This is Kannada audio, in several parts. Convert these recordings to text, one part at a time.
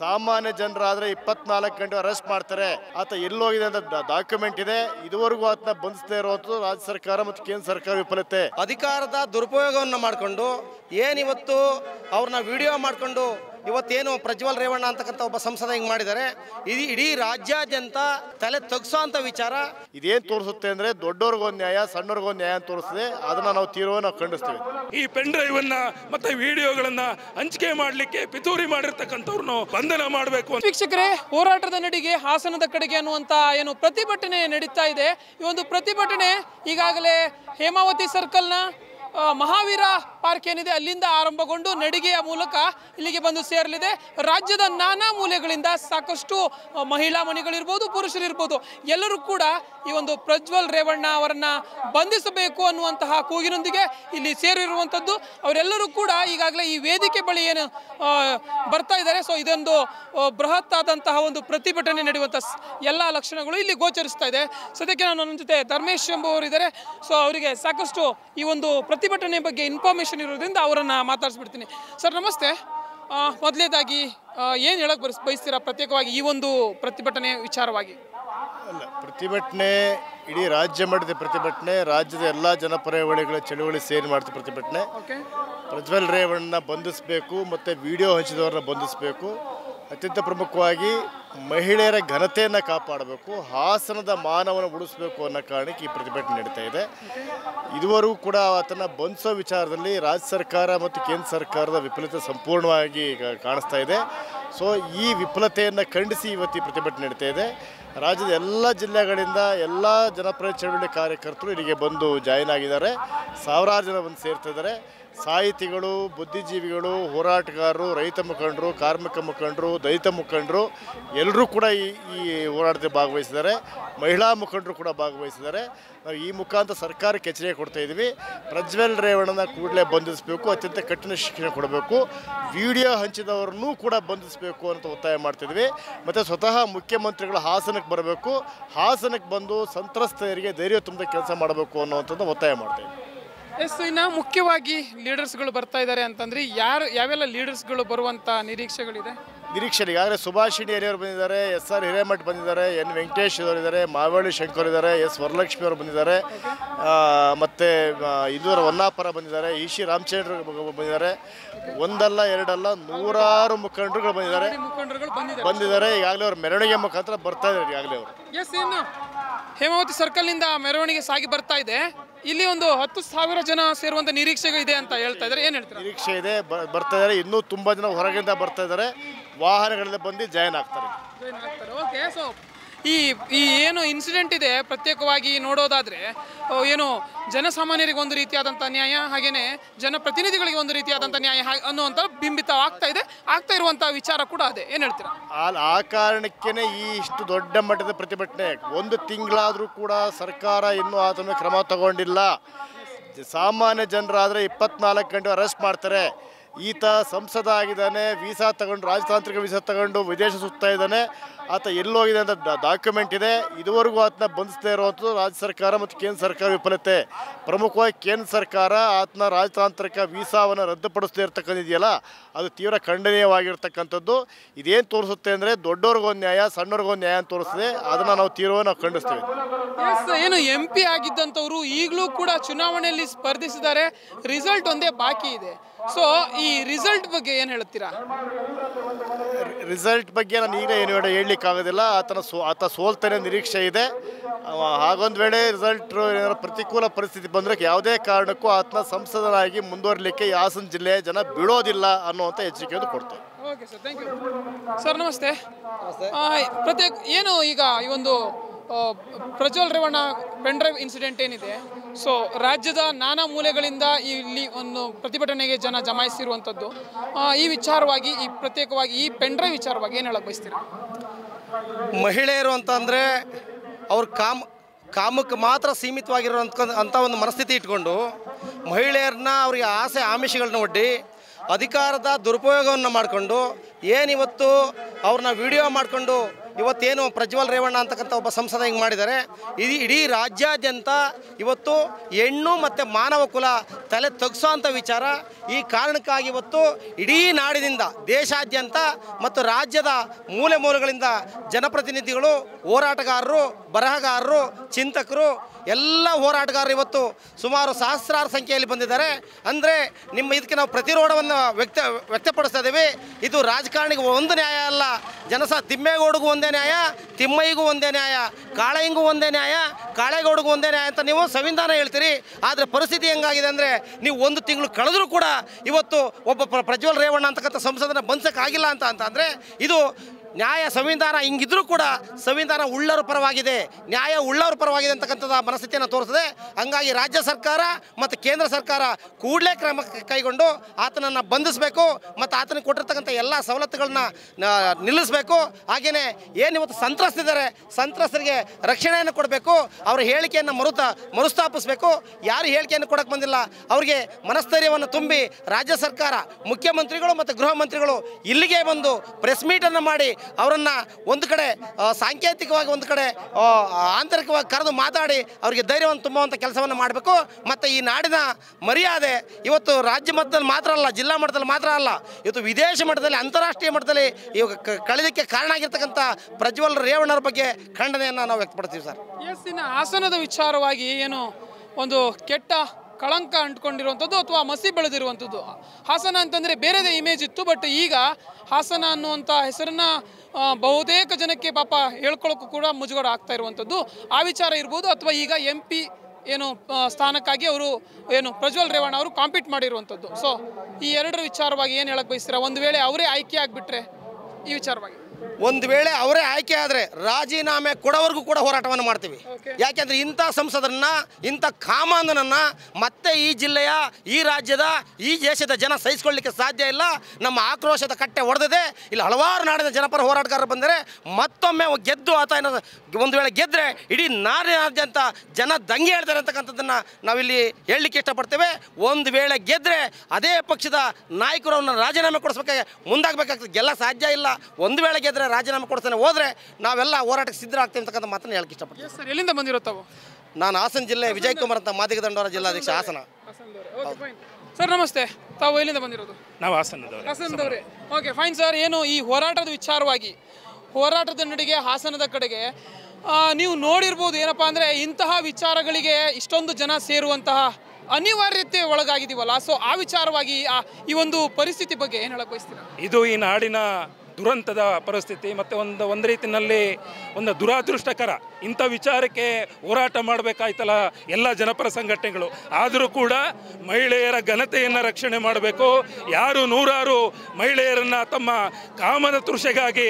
ಸಾಮಾನ್ಯ ಜನರಾದ್ರೆ ಇಪ್ಪತ್ನಾಲ್ಕು ಗಂಟೆ ಅರೆಸ್ಟ್ ಮಾಡ್ತಾರೆ ಆತ ಎಲ್ಲೋಗಿದೆ ಅಂತ ಡಾಕ್ಯುಮೆಂಟ್ ಇದೆ ಇದುವರೆಗೂ ಆತನ ಬಂಧಿಸದೇ ಇರುವಂತದ್ದು ರಾಜ್ಯ ಸರ್ಕಾರ ಮತ್ತು ಕೇಂದ್ರ ಸರ್ಕಾರ ವಿಫಲತೆ ಅಧಿಕಾರದ ದುರುಪಯೋಗವನ್ನು ಮಾಡಿಕೊಂಡು ಏನಿವತ್ತು ಅವ್ರನ್ನ ವಿಡಿಯೋ ಮಾಡಿಕೊಂಡು ಇವತ್ತೇನು ಪ್ರಜ್ವಲ್ ರೇವಣ್ಣ ಅಂತಕ್ಕಂಥ ಒಬ್ಬ ಸಂಸದ ಹಿಂಗೆ ಮಾಡಿದ್ದಾರೆ ಇದು ಇಡೀ ರಾಜ್ಯಾದ್ಯಂತ ತಲೆ ತಗ್ಸೋ ಅಂತ ವಿಚಾರ ಇದೇನು ತೋರಿಸುತ್ತೆ ಅಂದರೆ ದೊಡ್ಡವ್ರಿಗೊಂದು ನ್ಯಾಯ ಸಣ್ಣವ್ರಿಗೊಂದು ನ್ಯಾಯ ಅಂತ ತೋರಿಸ್ತದೆ ಅದನ್ನು ನಾವು ತೀರ್ಮಾನ ಖಂಡಿಸ್ತೀವಿ ಈ ಪೆನ್ ಡ್ರೈವನ್ನು ಮತ್ತು ವಿಡಿಯೋಗಳನ್ನು ಹಂಚಿಕೆ ಮಾಡಲಿಕ್ಕೆ ಪಿತೂರಿ ಮಾಡಿರ್ತಕ್ಕಂಥವ್ರನ್ನು ಬಂಧನ ಮಾಡಬೇಕು ಶಿಕ್ಷಕರೇ ಹೋರಾಟದ ನಡಿಗೆ ಹಾಸನದ ಕಡೆಗೆ ಅನ್ನುವಂಥ ಏನು ಪ್ರತಿಭಟನೆ ನಡೀತಾ ಇದೆ ಈ ಒಂದು ಪ್ರತಿಭಟನೆ ಈಗಾಗಲೇ ಹೇಮಾವತಿ ಸರ್ಕಲ್ನ ಮಹಾವೀರ ಪಾರ್ಕ್ ಏನಿದೆ ಅಲ್ಲಿಂದ ಆರಂಭಗೊಂಡು ನಡಿಗೆಯ ಮೂಲಕ ಇಲ್ಲಿಗೆ ಬಂದು ಸೇರಲಿದೆ ರಾಜ್ಯದ ನಾನಾ ಮೂಲೆಗಳಿಂದ ಸಾಕಷ್ಟು ಮಹಿಳಾ ಪುರುಷರು ಪುರುಷರಿರ್ಬೋದು ಎಲ್ಲರೂ ಕೂಡ ಈ ಒಂದು ಪ್ರಜ್ವಲ್ ರೇವಣ್ಣ ಅವರನ್ನ ಬಂಧಿಸಬೇಕು ಅನ್ನುವಂತಹ ಕೂಗಿನೊಂದಿಗೆ ಇಲ್ಲಿ ಸೇರಿರುವಂಥದ್ದು ಅವರೆಲ್ಲರೂ ಕೂಡ ಈಗಾಗಲೇ ಈ ವೇದಿಕೆ ಬಳಿ ಏನು ಬರ್ತಾ ಇದ್ದಾರೆ ಸೊ ಇದೊಂದು ಬೃಹತ್ ಆದಂತಹ ಒಂದು ಪ್ರತಿಭಟನೆ ನಡೆಯುವಂತ ಎಲ್ಲ ಲಕ್ಷಣಗಳು ಇಲ್ಲಿ ಗೋಚರಿಸ್ತಾ ಇದೆ ಸದ್ಯಕ್ಕೆ ನಾನು ನನ್ನ ಜೊತೆ ಧರ್ಮೇಶ್ ಎಂಬುವರಿದ್ದಾರೆ ಸೊ ಅವರಿಗೆ ಸಾಕಷ್ಟು ಈ ಒಂದು ಪ್ರತಿಭಟನೆ ಬಗ್ಗೆ ಇನ್ಫಾರ್ಮೇಶನ್ ರಿಲೇಷನ್ ಇರೋದ್ರಿಂದ ಅವರನ್ನು ಮಾತಾಡಿಸ್ಬಿಡ್ತೀನಿ ಸರ್ ನಮಸ್ತೆ ಮೊದಲೇದಾಗಿ ಏನು ಹೇಳಕ್ ಬಯಸ್ ಬಯಸ್ತೀರಾ ಪ್ರತ್ಯೇಕವಾಗಿ ಈ ಒಂದು ಪ್ರತಿಭಟನೆ ವಿಚಾರವಾಗಿ ಅಲ್ಲ ಪ್ರತಿಭಟನೆ ಇಡೀ ರಾಜ್ಯ ಮಟ್ಟದ ಪ್ರತಿಭಟನೆ ರಾಜ್ಯದ ಎಲ್ಲ ಜನಪರ ಚಳವಳಿ ಚಳುವಳಿ ಸೇರಿ ಮಾಡ್ತಿದ್ದ ಪ್ರತಿಭಟನೆ ಪ್ರಜ್ವಲ್ ರೇವಣ್ಣ ಬಂಧಿಸಬೇಕು ಮತ್ತು ವಿಡಿಯೋ ಹಂಚಿದವ್ರನ್ನ ಬಂಧಿಸಬೇಕು ಅತ್ಯಂತ ಪ್ರಮುಖವಾಗಿ ಮಹಿಳೆಯರ ಘನತೆಯನ್ನು ಕಾಪಾಡಬೇಕು ಹಾಸನದ ಮಾನವನ್ನು ಉಳಿಸಬೇಕು ಅನ್ನೋ ಕಾರಣಕ್ಕೆ ಈ ಪ್ರತಿಭಟನೆ ನಡೀತಾ ಇದೆ ಇದುವರೆಗೂ ಕೂಡ ಆತನ ಬಂಧಿಸೋ ವಿಚಾರದಲ್ಲಿ ರಾಜ್ಯ ಸರ್ಕಾರ ಮತ್ತು ಕೇಂದ್ರ ಸರ್ಕಾರದ ವಿಫಲತೆ ಸಂಪೂರ್ಣವಾಗಿ ಕಾಣಿಸ್ತಾ ಇದೆ ಸೊ ಈ ವಿಫಲತೆಯನ್ನು ಖಂಡಿಸಿ ಇವತ್ತು ಈ ಪ್ರತಿಭಟನೆ ನಡೀತಾ ಇದೆ ರಾಜ್ಯದ ಎಲ್ಲ ಜಿಲ್ಲೆಗಳಿಂದ ಎಲ್ಲ ಜನಪ್ರಿಯ ಚಳವಳಿ ಕಾರ್ಯಕರ್ತರು ಇಲ್ಲಿಗೆ ಬಂದು ಜಾಯಿನ್ ಆಗಿದ್ದಾರೆ ಸಾವಿರಾರು ಜನ ಬಂದು ಸೇರ್ತಿದ್ದಾರೆ ಸಾಹಿತಿಗಳು ಬುದ್ಧಿಜೀವಿಗಳು ಹೋರಾಟಗಾರರು ರೈತ ಮುಖಂಡರು ಕಾರ್ಮಿಕ ಮುಖಂಡರು ದಲಿತ ಮುಖಂಡರು ಎಲ್ಲರೂ ಕೂಡ ಈ ಈ ಹೋರಾಟದಲ್ಲಿ ಭಾಗವಹಿಸಿದ್ದಾರೆ ಮಹಿಳಾ ಮುಖಂಡರು ಕೂಡ ಭಾಗವಹಿಸಿದ್ದಾರೆ ನಾವು ಈ ಮುಖಾಂತರ ಸರ್ಕಾರಕ್ಕೆ ಎಚ್ಚರಿಕೆ ಕೊಡ್ತಾ ಇದ್ದೀವಿ ಪ್ರಜ್ವಲ್ ರೇವಣ್ಣನ ಕೂಡಲೇ ಬಂಧಿಸಬೇಕು ಅತ್ಯಂತ ಕಠಿಣ ಶಿಕ್ಷಣ ಕೊಡಬೇಕು ವಿಡಿಯೋ ಹಂಚಿದವರನ್ನೂ ಕೂಡ ಬಂಧಿಸಬೇಕು ಅಂತ ಒತ್ತಾಯ ಮಾಡ್ತಿದ್ವಿ ಮತ್ತು ಸ್ವತಃ ಮುಖ್ಯಮಂತ್ರಿಗಳು ಹಾಸನಕ್ಕೆ ಬರಬೇಕು ಹಾಸನಕ್ಕೆ ಬಂದು ಸಂತ್ರಸ್ತರಿಗೆ ಧೈರ್ಯ ತುಂಬ ಕೆಲಸ ಮಾಡಬೇಕು ಅನ್ನೋವಂಥದ್ದು ಒತ್ತಾಯ ಮಾಡ್ತೀವಿ ಎಸ್ ಇನ್ನು ಮುಖ್ಯವಾಗಿ ಲೀಡರ್ಸ್ಗಳು ಬರ್ತಾ ಇದ್ದಾರೆ ಅಂತಂದ್ರೆ ಯಾರು ಯಾವೆಲ್ಲ ಲೀಡರ್ಸ್ಗಳು ಬರುವಂಥ ನಿರೀಕ್ಷೆಗಳಿದೆ ನಿರೀಕ್ಷೆಗೆ ಸುಭಾಷ್ ಸುಭಾಷಿಣಿ ಹರಿಯವರು ಬಂದಿದ್ದಾರೆ ಎಸ್ ಆರ್ ಹಿರೇಮಠ್ ಬಂದಿದ್ದಾರೆ ಎನ್ ವೆಂಕಟೇಶ್ ಅವರು ಇದ್ದಾರೆ ಮಾವಳ್ಳಿ ಶಂಕರ್ ಇದ್ದಾರೆ ಎಸ್ ವರಲಕ್ಷ್ಮಿ ಅವರು ಬಂದಿದ್ದಾರೆ ಮತ್ತು ಇದೂರ ಹೊನ್ನಾಪುರ ಬಂದಿದ್ದಾರೆ ಇ ಶಿ ರಾಮಚಂದ್ರ ಬಂದಿದ್ದಾರೆ ಒಂದಲ್ಲ ಎರಡಲ್ಲ ನೂರಾರು ಮುಖಂಡರುಗಳು ಬಂದಿದ್ದಾರೆ ಬಂದಿದ್ದಾರೆ ಈಗಾಗಲೇ ಅವರು ಮೆರವಣಿಗೆ ಮುಖಾಂತರ ಬರ್ತಾ ಇದ್ದಾರೆ ಈಗಾಗಲೇ ಅವರು ಎಸ್ ಹೇಮಾವತಿ ಸರ್ಕಲ್ನಿಂದ ಮೆರವಣಿಗೆ ಸಾಗಿ ಬರ್ತಾ ಇದೆ ಇಲ್ಲಿ ಒಂದು ಹತ್ತು ಸಾವಿರ ಜನ ಸೇರುವಂತ ನಿರೀಕ್ಷೆ ಇದೆ ಅಂತ ಹೇಳ್ತಾ ಇದ್ದಾರೆ ಏನ್ ಹೇಳ್ತಾರೆ ನಿರೀಕ್ಷೆ ಇದೆ ಬರ್ತಾ ಇದ್ದಾರೆ ಇನ್ನೂ ತುಂಬಾ ಜನ ಹೊರಗಿಂದ ಬರ್ತಾ ಇದ್ದಾರೆ ವಾಹನಗಳಿಂದ ಬಂದು ಜಾಯ್ನ್ ಆಗ್ತಾರೆ ಓಕೆ ಈ ಈ ಏನು ಇನ್ಸಿಡೆಂಟ್ ಇದೆ ಪ್ರತ್ಯೇಕವಾಗಿ ನೋಡೋದಾದರೆ ಏನು ಜನಸಾಮಾನ್ಯರಿಗೆ ಒಂದು ರೀತಿಯಾದಂಥ ನ್ಯಾಯ ಹಾಗೆಯೇ ಜನಪ್ರತಿನಿಧಿಗಳಿಗೆ ಒಂದು ರೀತಿಯಾದಂಥ ನ್ಯಾಯ ಅನ್ನುವಂಥ ಬಿಂಬಿತ ಆಗ್ತಾ ಇದೆ ಆಗ್ತಾ ಇರುವಂಥ ವಿಚಾರ ಕೂಡ ಅದೇ ಏನು ಹೇಳ್ತೀರಾ ಆ ಕಾರಣಕ್ಕೇ ಈ ಇಷ್ಟು ದೊಡ್ಡ ಮಟ್ಟದ ಪ್ರತಿಭಟನೆ ಒಂದು ತಿಂಗಳಾದರೂ ಕೂಡ ಸರ್ಕಾರ ಇನ್ನೂ ಅದನ್ನು ಕ್ರಮ ತಗೊಂಡಿಲ್ಲ ಸಾಮಾನ್ಯ ಜನರಾದರೆ ಇಪ್ಪತ್ನಾಲ್ಕು ಗಂಟೆ ಅರೆಸ್ಟ್ ಮಾಡ್ತಾರೆ ಈತ ಸಂಸದ ಆಗಿದ್ದಾನೆ ವೀಸಾ ತಗೊಂಡು ರಾಜತಾಂತ್ರಿಕ ವೀಸಾ ತಗೊಂಡು ವಿದೇಶ ಸುತ್ತಾ ಇದ್ದಾನೆ ಆತ ಎಲ್ಲೋಗಿದೆ ಅಂತ ಡಾಕ್ಯುಮೆಂಟ್ ಇದೆ ಇದುವರೆಗೂ ಆತನ ಬಂಧಿಸದೇ ಇರುವಂಥದ್ದು ರಾಜ್ಯ ಸರ್ಕಾರ ಮತ್ತು ಕೇಂದ್ರ ಸರ್ಕಾರ ವಿಫಲತೆ ಪ್ರಮುಖವಾಗಿ ಕೇಂದ್ರ ಸರ್ಕಾರ ಆತನ ರಾಜತಾಂತ್ರಿಕ ವೀಸಾವನ್ನು ರದ್ದುಪಡಿಸದೇ ಇರತಕ್ಕಂಥದೆಯಲ್ಲ ಅದು ತೀವ್ರ ಖಂಡನೀಯವಾಗಿರ್ತಕ್ಕಂಥದ್ದು ಇದೇನು ತೋರಿಸುತ್ತೆ ಅಂದರೆ ದೊಡ್ಡವ್ರಿಗೊಂದು ನ್ಯಾಯ ಸಣ್ಣವ್ರಿಗೊಂದು ನ್ಯಾಯ ಅಂತ ತೋರಿಸಿದೆ ಅದನ್ನು ನಾವು ತೀವ್ರವಾಗಿ ನಾವು ಖಂಡಿಸ್ತೀವಿ ಏನು ಎಂ ಪಿ ಆಗಿದ್ದಂಥವರು ಈಗಲೂ ಕೂಡ ಚುನಾವಣೆಯಲ್ಲಿ ಸ್ಪರ್ಧಿಸಿದ್ದಾರೆ ರಿಸಲ್ಟ್ ಒಂದೇ ಬಾಕಿ ಇದೆ ಸೊ ಈ ರಿಸಲ್ಟ್ ಬಗ್ಗೆ ಏನು ಹೇಳುತ್ತೀರಾ ರಿಸಲ್ಟ್ ಬಗ್ಗೆ ನಾನು ಈಗ ಏನು ಹೇಳಿ ಹೇಳಲಿಕ್ಕಾಗೋದಿಲ್ಲ ಆತನ ಸೋ ಆತ ಸೋಲ್ತಾನೆ ನಿರೀಕ್ಷೆ ಇದೆ ಹಾಗೊಂದು ವೇಳೆ ರಿಸಲ್ಟ್ ಏನಾದ್ರು ಪ್ರತಿಕೂಲ ಪರಿಸ್ಥಿತಿ ಬಂದರೆ ಯಾವುದೇ ಕಾರಣಕ್ಕೂ ಆತನ ಸಂಸದರಾಗಿ ಮುಂದುವರಲಿಕ್ಕೆ ಹಾಸನ ಜಿಲ್ಲೆಯ ಜನ ಬಿಡೋದಿಲ್ಲ ಅನ್ನುವಂಥ ಎಚ್ಚರಿಕೆಯನ್ನು ಕೊಡ್ತಾರೆ okay sir thank you sir ನಮಸ್ತೆ ಪ್ರತ್ಯೇಕ ಏನು ಈಗ ಈ ಒಂದು ಪ್ರಜ್ವಲ್ ರೇವಣ್ಣ ಡ್ರೈವ್ ಇನ್ಸಿಡೆಂಟ್ ಏನಿದೆ ಸೊ ರಾಜ್ಯದ ನಾನಾ ಮೂಲೆಗಳಿಂದ ಇಲ್ಲಿ ಒಂದು ಪ್ರತಿಭಟನೆಗೆ ಜನ ಜಮಾಯಿಸಿರುವಂಥದ್ದು ಈ ವಿಚಾರವಾಗಿ ಈ ಪ್ರತ್ಯೇಕವಾಗಿ ಈ ಡ್ರೈವ್ ವಿಚಾರವಾಗಿ ಏನು ಹೇಳಕ್ಕೆ ಬಯಸ್ತೀರಾ ಮಹಿಳೆಯರು ಅಂತಂದರೆ ಅವ್ರ ಕಾಮ ಕಾಮಕ್ಕೆ ಮಾತ್ರ ಸೀಮಿತವಾಗಿರೋ ಅಂಥ ಒಂದು ಮನಸ್ಥಿತಿ ಇಟ್ಕೊಂಡು ಮಹಿಳೆಯರನ್ನ ಅವರಿಗೆ ಆಸೆ ಆಮಿಷಗಳನ್ನ ಒಡ್ಡಿ ಅಧಿಕಾರದ ದುರುಪಯೋಗವನ್ನು ಮಾಡಿಕೊಂಡು ಏನಿವತ್ತು ಅವ್ರನ್ನ ವಿಡಿಯೋ ಮಾಡಿಕೊಂಡು ಇವತ್ತೇನು ಪ್ರಜ್ವಲ್ ರೇವಣ್ಣ ಅಂತಕ್ಕಂಥ ಒಬ್ಬ ಸಂಸದ ಹಿಂಗೆ ಮಾಡಿದ್ದಾರೆ ಇಡೀ ಇಡೀ ರಾಜ್ಯಾದ್ಯಂತ ಇವತ್ತು ಹೆಣ್ಣು ಮತ್ತು ಮಾನವ ಕುಲ ತಲೆ ತಗ್ಸೋ ಅಂಥ ವಿಚಾರ ಈ ಕಾರಣಕ್ಕಾಗಿ ಇವತ್ತು ಇಡೀ ನಾಡಿನಿಂದ ದೇಶಾದ್ಯಂತ ಮತ್ತು ರಾಜ್ಯದ ಮೂಲೆ ಮೂಲೆಗಳಿಂದ ಜನಪ್ರತಿನಿಧಿಗಳು ಹೋರಾಟಗಾರರು ಬರಹಗಾರರು ಚಿಂತಕರು ಎಲ್ಲ ಹೋರಾಟಗಾರರು ಇವತ್ತು ಸುಮಾರು ಸಹಸ್ರಾರು ಸಂಖ್ಯೆಯಲ್ಲಿ ಬಂದಿದ್ದಾರೆ ಅಂದರೆ ನಿಮ್ಮ ಇದಕ್ಕೆ ನಾವು ಪ್ರತಿರೋಧವನ್ನು ವ್ಯಕ್ತ ವ್ಯಕ್ತಪಡಿಸ್ತಾ ಇದ್ದೀವಿ ಇದು ರಾಜಕಾರಣಿಗೆ ಒಂದು ನ್ಯಾಯ ಅಲ್ಲ ಜನಸ ತಿಮ್ಮೇಗೌಡಗೂ ಒಂದೇ ನ್ಯಾಯ ತಿಮ್ಮಯ್ಯಗೂ ಒಂದೇ ನ್ಯಾಯ ಕಾಳಯಿಗೂ ಒಂದೇ ನ್ಯಾಯ ಕಾಳೆಗೌಡಗೂ ಒಂದೇ ನ್ಯಾಯ ಅಂತ ನೀವು ಸಂವಿಧಾನ ಹೇಳ್ತೀರಿ ಆದರೆ ಪರಿಸ್ಥಿತಿ ಹೆಂಗಾಗಿದೆ ಅಂದರೆ ನೀವು ಒಂದು ತಿಂಗಳು ಕಳೆದರೂ ಕೂಡ ಇವತ್ತು ಒಬ್ಬ ಪ್ರಜ್ವಲ್ ರೇವಣ್ಣ ಅಂತಕ್ಕಂಥ ಸಂಸದನ ಬಂಧಿಸೋಕ್ಕಾಗಿಲ್ಲ ಅಂತ ಅಂತ ಇದು ನ್ಯಾಯ ಸಂವಿಧಾನ ಹಿಂಗಿದ್ರೂ ಕೂಡ ಸಂವಿಧಾನ ಉಳ್ಳರ ಪರವಾಗಿದೆ ನ್ಯಾಯ ಉಳ್ಳವರ ಪರವಾಗಿದೆ ಅಂತಕ್ಕಂಥದ್ದು ಮನಸ್ಥಿತಿಯನ್ನು ತೋರಿಸಿದೆ ಹಂಗಾಗಿ ರಾಜ್ಯ ಸರ್ಕಾರ ಮತ್ತು ಕೇಂದ್ರ ಸರ್ಕಾರ ಕೂಡಲೇ ಕ್ರಮ ಕೈಗೊಂಡು ಆತನನ್ನು ಬಂಧಿಸಬೇಕು ಮತ್ತು ಆತನಿಗೆ ಕೊಟ್ಟಿರ್ತಕ್ಕಂಥ ಎಲ್ಲ ಸವಲತ್ತುಗಳನ್ನ ನಿಲ್ಲಿಸಬೇಕು ಹಾಗೆಯೇ ಏನು ಇವತ್ತು ಸಂತ್ರಸ್ತಿದ್ದಾರೆ ಸಂತ್ರಸ್ತರಿಗೆ ರಕ್ಷಣೆಯನ್ನು ಕೊಡಬೇಕು ಅವರ ಹೇಳಿಕೆಯನ್ನು ಮರುತ ಮರುಸ್ಥಾಪಿಸಬೇಕು ಯಾರು ಹೇಳಿಕೆಯನ್ನು ಕೊಡೋಕ್ಕೆ ಬಂದಿಲ್ಲ ಅವರಿಗೆ ಮನಸ್ಥೈರ್ಯವನ್ನು ತುಂಬಿ ರಾಜ್ಯ ಸರ್ಕಾರ ಮುಖ್ಯಮಂತ್ರಿಗಳು ಮತ್ತು ಗೃಹ ಮಂತ್ರಿಗಳು ಇಲ್ಲಿಗೆ ಬಂದು ಪ್ರೆಸ್ ಮೀಟನ್ನು ಮಾಡಿ ಅವರನ್ನು ಒಂದು ಕಡೆ ಸಾಂಕೇತಿಕವಾಗಿ ಒಂದು ಕಡೆ ಆಂತರಿಕವಾಗಿ ಕರೆದು ಮಾತಾಡಿ ಅವರಿಗೆ ಧೈರ್ಯವನ್ನು ತುಂಬುವಂಥ ಕೆಲಸವನ್ನು ಮಾಡಬೇಕು ಮತ್ತು ಈ ನಾಡಿನ ಮರ್ಯಾದೆ ಇವತ್ತು ರಾಜ್ಯ ಮಟ್ಟದಲ್ಲಿ ಮಾತ್ರ ಅಲ್ಲ ಜಿಲ್ಲಾ ಮಟ್ಟದಲ್ಲಿ ಮಾತ್ರ ಅಲ್ಲ ಇವತ್ತು ವಿದೇಶ ಮಟ್ಟದಲ್ಲಿ ಅಂತಾರಾಷ್ಟ್ರೀಯ ಮಟ್ಟದಲ್ಲಿ ಇವಾಗ ಕಳೆದಕ್ಕೆ ಕಾರಣ ಆಗಿರ್ತಕ್ಕಂಥ ಪ್ರಜ್ವಲ್ ರೇವಣ್ಣರ ಬಗ್ಗೆ ಖಂಡನೆಯನ್ನು ನಾವು ವ್ಯಕ್ತಪಡ್ತೀವಿ ಸರ್ ಎಸ್ ಆಸನದ ವಿಚಾರವಾಗಿ ಏನು ಒಂದು ಕೆಟ್ಟ ಕಳಂಕ ಅಂಟ್ಕೊಂಡಿರುವಂಥದ್ದು ಅಥವಾ ಮಸಿ ಬೆಳೆದಿರುವಂಥದ್ದು ಹಾಸನ ಅಂತಂದರೆ ಬೇರೆದೇ ಇಮೇಜ್ ಇತ್ತು ಬಟ್ ಈಗ ಹಾಸನ ಅನ್ನುವಂಥ ಹೆಸರನ್ನು ಬಹುತೇಕ ಜನಕ್ಕೆ ಪಾಪ ಹೇಳ್ಕೊಳ್ಳೋಕ್ಕೂ ಕೂಡ ಮುಜುಗಡ ಆಗ್ತಾ ಇರುವಂಥದ್ದು ಆ ವಿಚಾರ ಇರ್ಬೋದು ಅಥವಾ ಈಗ ಎಂ ಪಿ ಏನು ಸ್ಥಾನಕ್ಕಾಗಿ ಅವರು ಏನು ಪ್ರಜ್ವಲ್ ರೇವಣ್ಣ ಅವರು ಕಾಂಪೀಟ್ ಮಾಡಿರುವಂಥದ್ದು ಸೊ ಈ ಎರಡರ ವಿಚಾರವಾಗಿ ಏನು ಹೇಳಕ್ಕೆ ಬಯಸ್ತೀರಾ ಒಂದು ವೇಳೆ ಅವರೇ ಆಯ್ಕೆ ಆಗಿಬಿಟ್ರೆ ಈ ವಿಚಾರವಾಗಿ ಒಂದು ವೇಳೆ ಅವರೇ ಆಯ್ಕೆ ಆದರೆ ರಾಜೀನಾಮೆ ಕೊಡೋವರೆಗೂ ಕೂಡ ಹೋರಾಟವನ್ನು ಮಾಡ್ತೀವಿ ಯಾಕೆಂದರೆ ಇಂಥ ಸಂಸದರನ್ನ ಇಂಥ ಕಾಮಾನನನ್ನ ಮತ್ತೆ ಈ ಜಿಲ್ಲೆಯ ಈ ರಾಜ್ಯದ ಈ ದೇಶದ ಜನ ಸಹಿಸಿಕೊಳ್ಳಲಿಕ್ಕೆ ಸಾಧ್ಯ ಇಲ್ಲ ನಮ್ಮ ಆಕ್ರೋಶದ ಕಟ್ಟೆ ಒಡೆದಿದೆ ಇಲ್ಲಿ ಹಲವಾರು ನಾಡಿನ ಜನಪರ ಹೋರಾಟಗಾರರು ಬಂದರೆ ಮತ್ತೊಮ್ಮೆ ಗೆದ್ದು ಆತ ಒಂದು ವೇಳೆ ಗೆದ್ದರೆ ಇಡೀ ನಾಡಿನಾದ್ಯಂತ ಜನ ದಂಗೆ ಹೇಳ್ತಾರೆ ಅಂತಕ್ಕಂಥದ್ದನ್ನು ನಾವಿಲ್ಲಿ ಹೇಳಲಿಕ್ಕೆ ಇಷ್ಟಪಡ್ತೇವೆ ಒಂದು ವೇಳೆ ಗೆದ್ದರೆ ಅದೇ ಪಕ್ಷದ ನಾಯಕರು ಅವನ್ನ ರಾಜೀನಾಮೆ ಕೊಡಿಸ್ಬೇಕಾಗಿ ಮುಂದಾಗಬೇಕಾಗ್ತದೆ ಗೆಲ್ಲ ಸಾಧ್ಯ ಇಲ್ಲ ಒಂದು ವೇಳೆ ಬೇಕಿದ್ರೆ ರಾಜೀನಾಮೆ ಕೊಡ್ತಾನೆ ಹೋದ್ರೆ ನಾವೆಲ್ಲ ಹೋರಾಟಕ್ಕೆ ಸಿದ್ಧರಾಗ್ತೀವಿ ಅಂತಕ್ಕಂಥ ಮಾತನ್ನು ಹೇಳಕ್ಕೆ ಇಷ್ಟಪಡ್ತೀನಿ ಸರ್ ಎಲ್ಲಿಂದ ಬಂದಿರುತ್ತವು ನಾನು ಹಾಸನ ಜಿಲ್ಲೆ ವಿಜಯ್ ಕುಮಾರ್ ಅಂತ ಮಾದಿಗ ದಂಡವರ ಜಿಲ್ಲಾಧ್ಯಕ್ಷ ಹಾಸನ ಸರ್ ನಮಸ್ತೆ ತಾವು ಎಲ್ಲಿಂದ ಬಂದಿರೋದು ನಾವು ಹಾಸನದವ್ರು ಹಾಸನದವ್ರೆ ಓಕೆ ಫೈನ್ ಸರ್ ಏನು ಈ ಹೋರಾಟದ ವಿಚಾರವಾಗಿ ಹೋರಾಟದ ನಡಿಗೆ ಹಾಸನದ ಕಡೆಗೆ ನೀವು ನೋಡಿರ್ಬೋದು ಏನಪ್ಪಾ ಅಂದರೆ ಇಂತಹ ವಿಚಾರಗಳಿಗೆ ಇಷ್ಟೊಂದು ಜನ ಸೇರುವಂತಹ ಅನಿವಾರ್ಯತೆ ಒಳಗಾಗಿದ್ದೀವಲ್ಲ ಸೊ ಆ ವಿಚಾರವಾಗಿ ಈ ಒಂದು ಪರಿಸ್ಥಿತಿ ಬಗ್ಗೆ ಏನು ಹೇಳಕ್ ಬಯಸ್ತೀರಾ ಇದು ಈ ನಾಡಿನ ದುರಂತದ ಪರಿಸ್ಥಿತಿ ಮತ್ತು ಒಂದು ಒಂದು ರೀತಿಯಲ್ಲಿ ಒಂದು ದುರಾದೃಷ್ಟಕರ ಇಂಥ ವಿಚಾರಕ್ಕೆ ಹೋರಾಟ ಮಾಡಬೇಕಾಯ್ತಲ್ಲ ಎಲ್ಲ ಜನಪರ ಸಂಘಟನೆಗಳು ಆದರೂ ಕೂಡ ಮಹಿಳೆಯರ ಘನತೆಯನ್ನು ರಕ್ಷಣೆ ಮಾಡಬೇಕು ಯಾರು ನೂರಾರು ಮಹಿಳೆಯರನ್ನು ತಮ್ಮ ಕಾಮದ ತೃಷೆಗಾಗಿ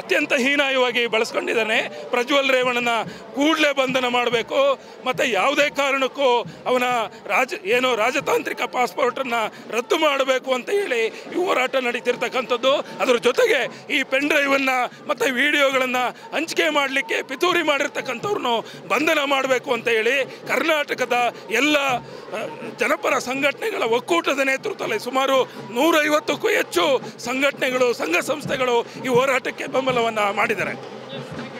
ಅತ್ಯಂತ ಹೀನಾಯವಾಗಿ ಬಳಸ್ಕೊಂಡಿದ್ದಾನೆ ಪ್ರಜ್ವಲ್ ರೇವಣ್ಣನ ಕೂಡಲೇ ಬಂಧನ ಮಾಡಬೇಕು ಮತ್ತು ಯಾವುದೇ ಕಾರಣಕ್ಕೂ ಅವನ ರಾಜ ಏನು ರಾಜತಾಂತ್ರಿಕ ಪಾಸ್ಪೋರ್ಟನ್ನು ರದ್ದು ಮಾಡಬೇಕು ಅಂತ ಹೇಳಿ ಈ ಹೋರಾಟ ನಡೀತಿರ್ತಕ್ಕಂಥದ್ದು ಅದರ ಜೊತೆ ಜೊತೆಗೆ ಈ ಪೆನ್ ಡ್ರೈವನ್ನು ಮತ್ತು ವಿಡಿಯೋಗಳನ್ನು ಹಂಚಿಕೆ ಮಾಡಲಿಕ್ಕೆ ಪಿತೂರಿ ಮಾಡಿರ್ತಕ್ಕಂಥವ್ರನ್ನು ಬಂಧನ ಮಾಡಬೇಕು ಅಂತ ಹೇಳಿ ಕರ್ನಾಟಕದ ಎಲ್ಲ ಜನಪರ ಸಂಘಟನೆಗಳ ಒಕ್ಕೂಟದ ನೇತೃತ್ವದಲ್ಲಿ ಸುಮಾರು ನೂರೈವತ್ತಕ್ಕೂ ಹೆಚ್ಚು ಸಂಘಟನೆಗಳು ಸಂಘ ಸಂಸ್ಥೆಗಳು ಈ ಹೋರಾಟಕ್ಕೆ ಬೆಂಬಲವನ್ನು ಮಾಡಿದ್ದಾರೆ